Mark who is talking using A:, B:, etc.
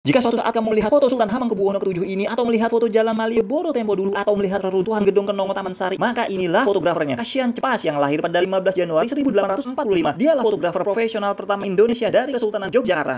A: Jika suatu saat kamu melihat foto Sultan Hamengkubuwono ke-7 ini atau melihat foto Jalan Malioboro tempo dulu atau melihat reruntuhan gedung Kenongo Taman Sari, maka inilah fotografernya. Kasian Cepas yang lahir pada 15 Januari 1845. Dialah fotografer profesional pertama Indonesia dari Kesultanan Yogyakarta.